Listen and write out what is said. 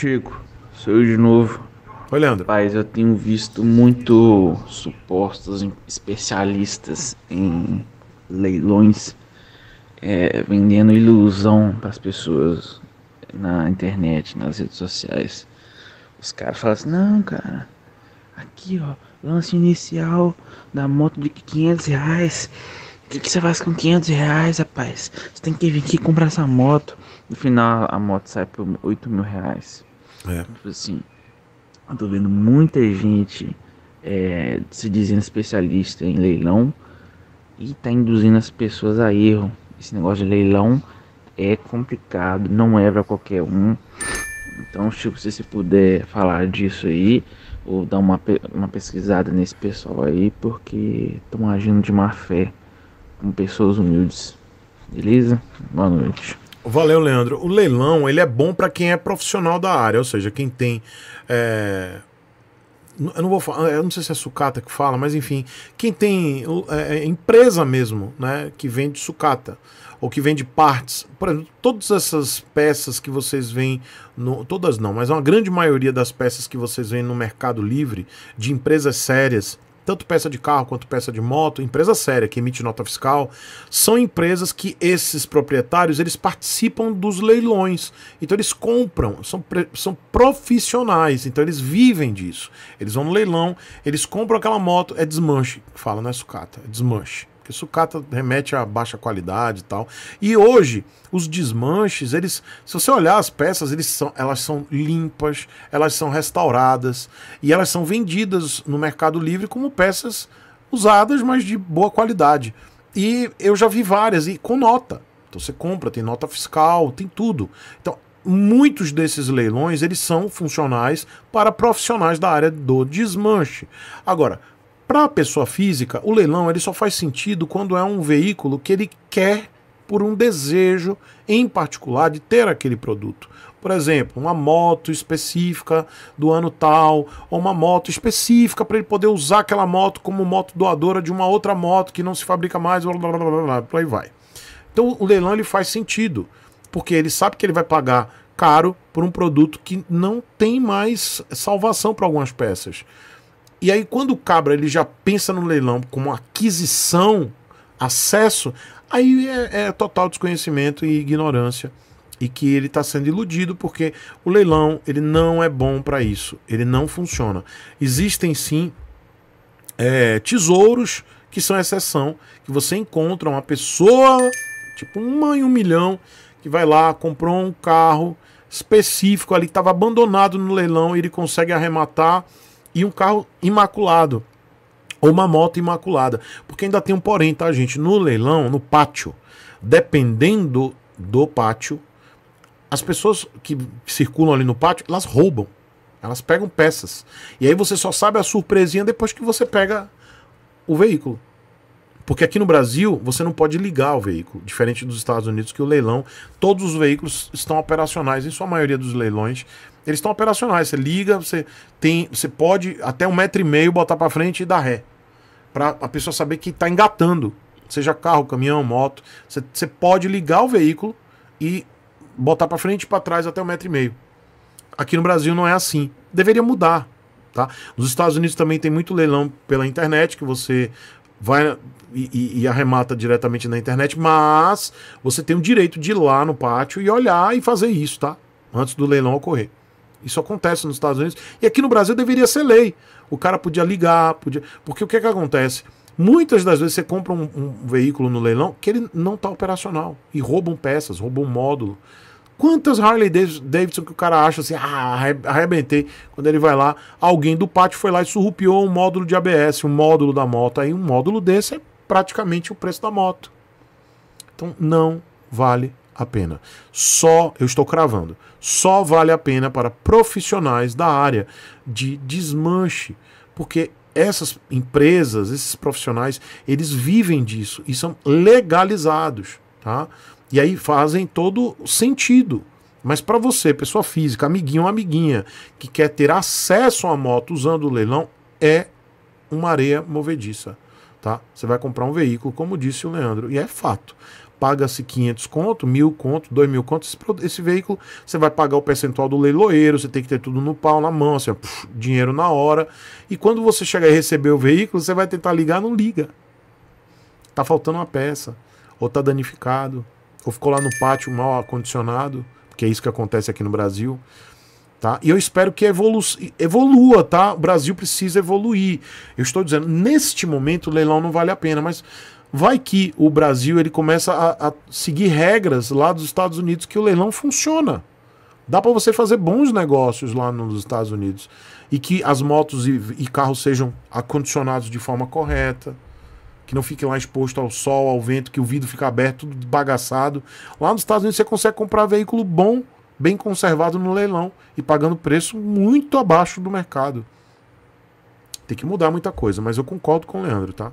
Chico, sou eu de novo. Oi, Leandro. Rapaz, eu tenho visto muito supostos especialistas em leilões é, vendendo ilusão para as pessoas na internet, nas redes sociais. Os caras falam assim, não, cara, aqui ó, lance inicial da moto de 500 reais. O que, que você faz com 500 reais, rapaz? Você tem que vir aqui comprar essa moto. No final, a moto sai por 8 mil reais. É. Assim, eu tô vendo muita gente é, se dizendo especialista em leilão e tá induzindo as pessoas a erro. Esse negócio de leilão é complicado, não é para qualquer um. Então, Chico, se você puder falar disso aí, ou dar uma, uma pesquisada nesse pessoal aí, porque estão agindo de má fé com pessoas humildes. Beleza? Boa noite. Valeu, Leandro. O leilão ele é bom para quem é profissional da área, ou seja, quem tem. É... Eu não vou falar, ah, eu não sei se é sucata que fala, mas enfim, quem tem é, é, empresa mesmo, né, que vende sucata ou que vende partes, por exemplo, todas essas peças que vocês veem, no, todas não, mas uma grande maioria das peças que vocês veem no Mercado Livre de empresas sérias tanto peça de carro quanto peça de moto, empresa séria que emite nota fiscal, são empresas que esses proprietários eles participam dos leilões. Então eles compram, são, são profissionais, então eles vivem disso. Eles vão no leilão, eles compram aquela moto, é desmanche, fala, não é sucata, é desmanche. Porque sucata remete a baixa qualidade e tal. E hoje, os desmanches, eles, se você olhar as peças, eles são, elas são limpas, elas são restauradas e elas são vendidas no Mercado Livre como peças usadas, mas de boa qualidade. E eu já vi várias e com nota. Então você compra, tem nota fiscal, tem tudo. Então, muitos desses leilões, eles são funcionais para profissionais da área do desmanche. Agora, para a pessoa física, o leilão ele só faz sentido quando é um veículo que ele quer por um desejo em particular de ter aquele produto. Por exemplo, uma moto específica do ano tal, ou uma moto específica para ele poder usar aquela moto como moto doadora de uma outra moto que não se fabrica mais, blá, blá, blá, blá, por aí vai. Então o leilão ele faz sentido, porque ele sabe que ele vai pagar caro por um produto que não tem mais salvação para algumas peças. E aí quando o cabra ele já pensa no leilão como aquisição, acesso, aí é, é total desconhecimento e ignorância e que ele está sendo iludido porque o leilão ele não é bom para isso, ele não funciona. Existem sim é, tesouros que são exceção, que você encontra uma pessoa tipo uma em um milhão que vai lá comprou um carro específico ali que estava abandonado no leilão e ele consegue arrematar e um carro imaculado ou uma moto imaculada. Porque ainda tem um porém, tá, gente? No leilão, no pátio, dependendo do pátio, as pessoas que circulam ali no pátio, elas roubam. Elas pegam peças. E aí você só sabe a surpresinha depois que você pega o veículo. Porque aqui no Brasil você não pode ligar o veículo, diferente dos Estados Unidos que o leilão, todos os veículos estão operacionais, em sua maioria dos leilões, eles estão operacionais. Você liga, você tem, você pode até um metro e meio botar para frente e dar ré, para a pessoa saber que está engatando, seja carro, caminhão, moto, você, você pode ligar o veículo e botar para frente e para trás até um metro e meio. Aqui no Brasil não é assim. Deveria mudar, tá? Nos Estados Unidos também tem muito leilão pela internet que você vai e, e, arremata diretamente na internet, mas você tem o direito de ir lá no pátio e olhar e fazer isso, tá? Antes do leilão ocorrer. Isso acontece nos Estados Unidos. E aqui no Brasil deveria ser lei. O cara podia ligar, podia. Porque o que, é que acontece? Muitas das vezes você compra um, um veículo no leilão que ele não está operacional. E roubam peças, roubam módulo. Quantas Harley Davidson que o cara acha assim, ah, arrebentei. Quando ele vai lá, alguém do pátio foi lá e surrupiou um módulo de ABS, um módulo da moto. Aí um módulo desse é praticamente o preço da moto. Então não vale a pena. Só, eu estou cravando, só vale a pena para profissionais da área de desmanche, porque essas empresas, esses profissionais, eles vivem disso e são legalizados, tá? E aí fazem todo sentido. Mas para você, pessoa física, amiguinho ou amiguinha, que quer ter acesso a moto usando o leilão, é uma areia movediça tá? Você vai comprar um veículo, como disse o Leandro, e é fato. Paga-se 500 conto, 1.000 conto, 2.000 conto, esse, esse, veículo você vai pagar o percentual do leiloeiro, você tem que ter tudo no pau, na mão, assim, puf, dinheiro na hora. E quando você chegar e receber o veículo, você vai tentar ligar, não liga. Tá faltando uma peça, ou tá danificado, ou ficou lá no pátio mal acondicionado, que é isso que acontece aqui no Brasil. Tá? E eu espero que evolu evolua, tá? O Brasil precisa evoluir. Eu estou dizendo, neste momento o leilão não vale a pena, mas vai que o Brasil ele começa a, a seguir regras lá dos Estados Unidos que o leilão funciona. Dá para você fazer bons negócios lá nos Estados Unidos e que as motos e, e carros sejam acondicionados de forma correta, que não fique lá exposto ao sol, ao vento, que o vidro fica aberto, tudo bagaçado. Lá nos Estados Unidos você consegue comprar veículo bom bem conservado no leilão e pagando preço muito abaixo do mercado. Tem que mudar muita coisa, mas eu concordo com o Leandro, tá?